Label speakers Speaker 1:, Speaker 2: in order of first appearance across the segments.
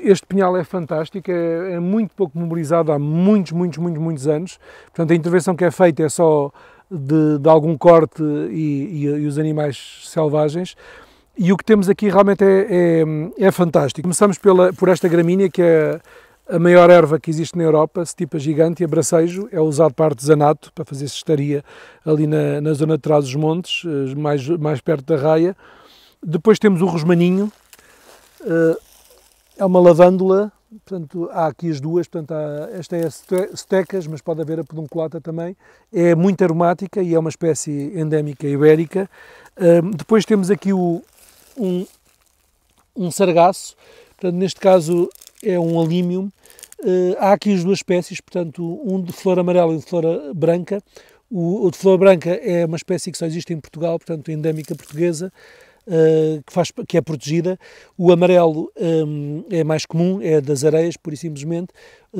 Speaker 1: Este pinhal é fantástico, é, é, muito pouco mobilizado há muitos, muitos, muitos, muitos anos. Portanto, a intervenção que é feita é só de, de algum corte e, e, e, os animais selvagens. E o que temos aqui realmente é, é, é fantástico. Começamos pela, por esta gramínea, que é a maior erva que existe na Europa, a gigante, e abracejo, é usado para artesanato, para fazer cestaria ali na, na zona de trás dos montes, eh, mais, mais perto da raia. Depois temos o rosmaninho, eh, é uma lavândula, portanto, há aqui as duas, portanto, há, esta é a stecas, mas pode haver a pedunculata também, é muito aromática e é uma espécie endémica ibérica. Um, depois temos aqui o, um, um sargaço, portanto, neste caso é um alímium. Uh, há aqui as duas espécies, portanto, um de flor amarela e um de flor branca. O, o de flor branca é uma espécie que só existe em Portugal, portanto, endémica portuguesa. Eh, que, faz, que é protegida. O amarelo um, eh, é mais comum, é das areias, por e simplesmente,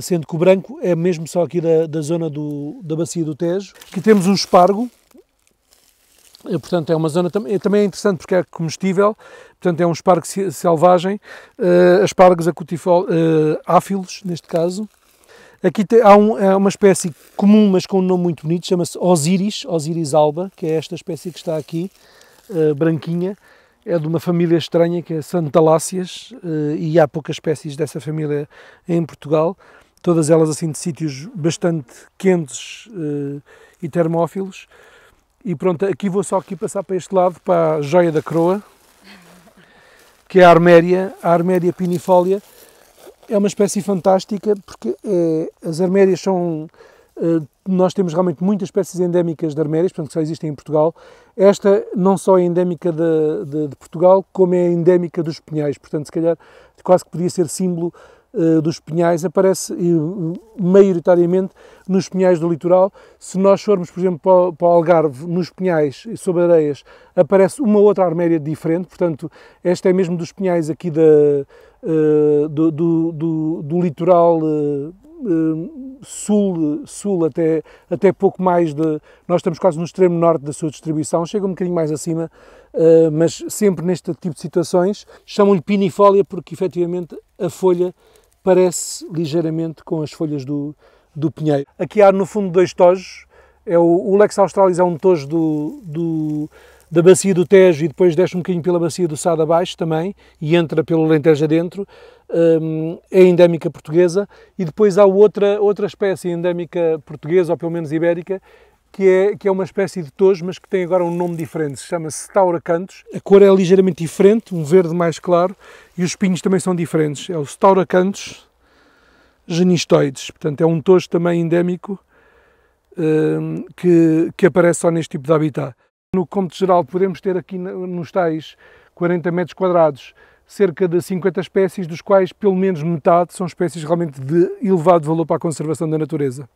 Speaker 1: sendo que o branco é mesmo só aqui da, da zona do, da bacia do Tejo. Aqui temos um espargo, eh, portanto é uma zona também é interessante porque é comestível, portanto é um espargo selvagem, uh, aspargos acutifol, uh, áfilos neste caso. Aqui tem, há, um, há, é uma espécie comum, mas com um nome muito bonito, chama-se Osiris, Osiris alba, que é esta espécie que está aqui. Eh, branquinha, é de uma família estranha que é Santaláceas eh, e há poucas espécies dessa família em Portugal, todas elas assim de sítios bastante quentes eh, e termófilos. E pronto, aqui vou só aqui passar para este lado, para a joia da croa, que é a arméria, a arméria pinifólia. É uma espécie fantástica porque é, as armérias são eh, nós temos realmente muitas espécies endémicas de armérias, portanto, que só existem em Portugal. Esta não só é endémica de, de, de Portugal, como é endémica dos Pinhais. Portanto, se calhar quase que podia ser símbolo uh, dos Pinhais. Aparece uh, maioritariamente nos Pinhais do litoral. Se nós formos, por exemplo, para o, para o Algarve, nos Pinhais, sobre areias, aparece uma outra arméria diferente. Portanto, esta é mesmo dos Pinhais aqui da, uh, do, do, do, do, litoral sul, sul até, até pouco mais de. Nós estamos quase no extremo norte da sua distribuição, chega um bocadinho mais acima, uh, mas sempre neste tipo de situações. Chamam-lhe pinifólia porque efetivamente a folha parece ligeiramente com as folhas do, do pinheiro. Aqui há no fundo dois tojos. É o, o Lex Australis é um tojo do, do da bacia do Tejo e depois desce um bocadinho pela bacia do Sado abaixo também e entra pelo Lentejo adentro é endémica portuguesa e depois há outra, outra espécie endémica portuguesa, ou pelo menos ibérica, que é, que é uma espécie de tojo, mas que tem agora um nome diferente, se chama-se A cor é ligeiramente diferente, um verde mais claro, e os espinhos também são diferentes. É o Tauracantos genistoides, portanto é um tojo também endémico um, que, que aparece só neste tipo de habitat. No Comte Geral podemos ter aqui nos tais 40 metros quadrados cerca de 50 espécies, dos quais pelo menos metade são espécies realmente de elevado valor para a conservação da natureza.